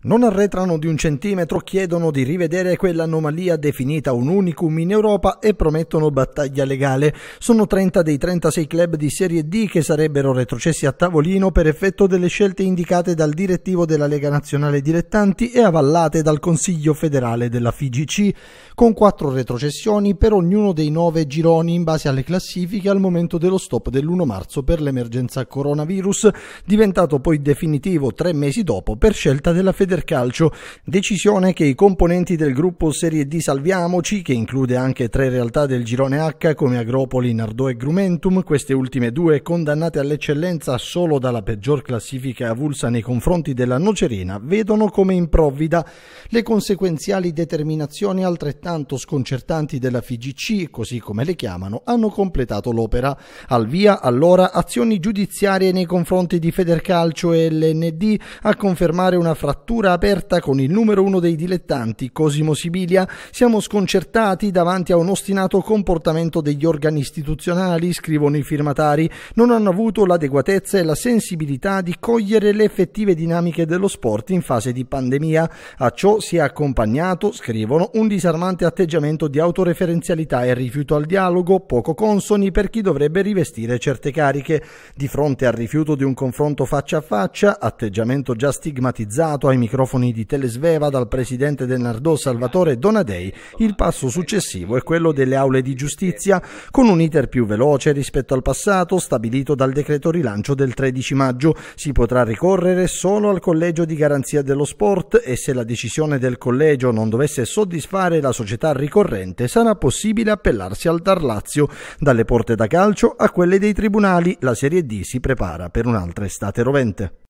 non arretrano di un centimetro, chiedono di rivedere quell'anomalia definita un unicum in Europa e promettono battaglia legale. Sono 30 dei 36 club di Serie D che sarebbero retrocessi a tavolino per effetto delle scelte indicate dal direttivo della Lega Nazionale Dilettanti e avallate dal Consiglio federale della FIGC, con quattro retrocessioni per ognuno dei nove gironi in base alle classifiche al momento dello stop dell'1 marzo per l'emergenza coronavirus, diventato poi definitivo tre mesi dopo per scelta della federazione Federcalcio, decisione che i componenti del gruppo Serie D Salviamoci, che include anche tre realtà del girone H come Agropoli, Nardò e Grumentum, queste ultime due condannate all'eccellenza solo dalla peggior classifica avulsa nei confronti della Nocerina, vedono come improvvida le conseguenziali determinazioni altrettanto sconcertanti della FIGC, così come le chiamano, hanno completato l'opera. Al via allora azioni giudiziarie nei confronti di Federcalcio e LND a confermare una frattura sventura aperta con il numero uno dei dilettanti, Cosimo Sibilia, siamo sconcertati davanti a un ostinato comportamento degli organi istituzionali, scrivono i firmatari, non hanno avuto l'adeguatezza e la sensibilità di cogliere le effettive dinamiche dello sport in fase di pandemia. A ciò si è accompagnato, scrivono, un disarmante atteggiamento di autoreferenzialità e rifiuto al dialogo, poco consoni per chi dovrebbe rivestire certe cariche. Di fronte al rifiuto di un confronto faccia a faccia, atteggiamento già stigmatizzato ai microfoni, microfoni di Telesveva dal presidente del Nardò Salvatore Donadei, il passo successivo è quello delle aule di giustizia, con un iter più veloce rispetto al passato stabilito dal decreto rilancio del 13 maggio. Si potrà ricorrere solo al collegio di garanzia dello sport e se la decisione del collegio non dovesse soddisfare la società ricorrente sarà possibile appellarsi al Dar Lazio. Dalle porte da calcio a quelle dei tribunali la Serie D si prepara per un'altra estate rovente.